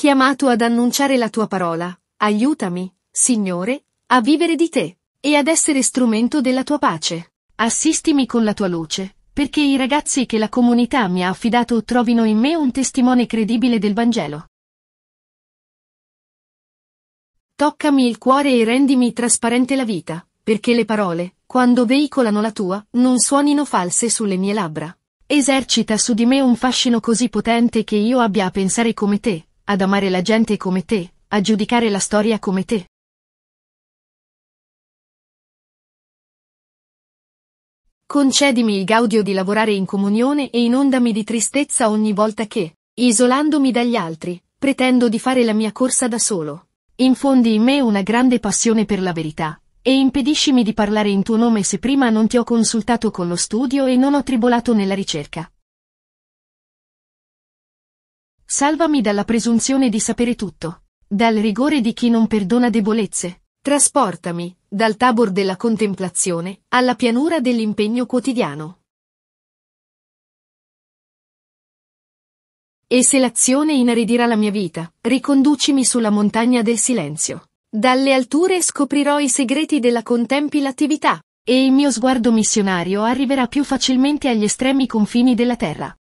chiamato ad annunciare la tua parola, aiutami, Signore, a vivere di te e ad essere strumento della tua pace. Assistimi con la tua luce, perché i ragazzi che la comunità mi ha affidato trovino in me un testimone credibile del Vangelo. Toccami il cuore e rendimi trasparente la vita, perché le parole, quando veicolano la tua, non suonino false sulle mie labbra. Esercita su di me un fascino così potente che io abbia a pensare come te, ad amare la gente come te, a giudicare la storia come te. Concedimi il gaudio di lavorare in comunione e inondami di tristezza ogni volta che, isolandomi dagli altri, pretendo di fare la mia corsa da solo. Infondi in me una grande passione per la verità, e impediscimi di parlare in tuo nome se prima non ti ho consultato con lo studio e non ho tribolato nella ricerca. Salvami dalla presunzione di sapere tutto, dal rigore di chi non perdona debolezze. Trasportami, dal tabor della contemplazione, alla pianura dell'impegno quotidiano. E se l'azione inaridirà la mia vita, riconducimi sulla montagna del silenzio. Dalle alture scoprirò i segreti della contemplatività, e il mio sguardo missionario arriverà più facilmente agli estremi confini della terra.